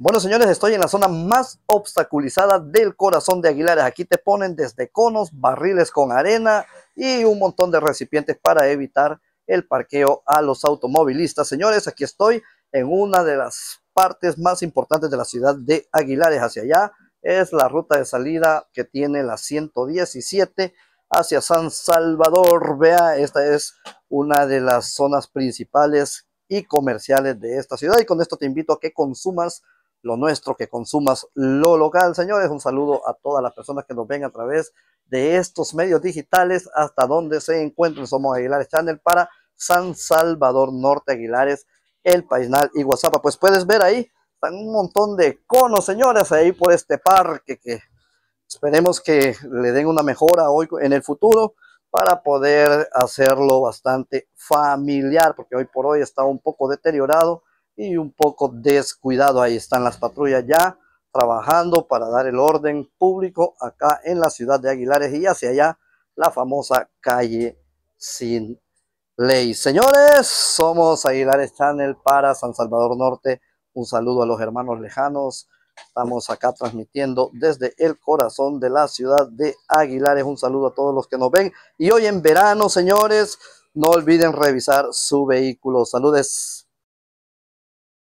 Bueno, señores, estoy en la zona más obstaculizada del corazón de Aguilares. Aquí te ponen desde conos, barriles con arena y un montón de recipientes para evitar el parqueo a los automovilistas. Señores, aquí estoy en una de las partes más importantes de la ciudad de Aguilares. Hacia allá es la ruta de salida que tiene la 117 hacia San Salvador. Vea, esta es una de las zonas principales y comerciales de esta ciudad. Y con esto te invito a que consumas lo nuestro, que consumas lo local, señores. Un saludo a todas las personas que nos ven a través de estos medios digitales hasta donde se encuentren. Somos Aguilares Channel para San Salvador Norte Aguilares, El Paisnal y WhatsApp. Pues puedes ver ahí, están un montón de conos, señores, ahí por este parque que esperemos que le den una mejora hoy en el futuro para poder hacerlo bastante familiar, porque hoy por hoy está un poco deteriorado y un poco descuidado. Ahí están las patrullas ya trabajando para dar el orden público acá en la ciudad de Aguilares y hacia allá la famosa calle sin ley. Señores, somos Aguilares Channel para San Salvador Norte. Un saludo a los hermanos lejanos. Estamos acá transmitiendo desde el corazón de la ciudad de Aguilares. Un saludo a todos los que nos ven. Y hoy en verano, señores, no olviden revisar su vehículo. Saludes.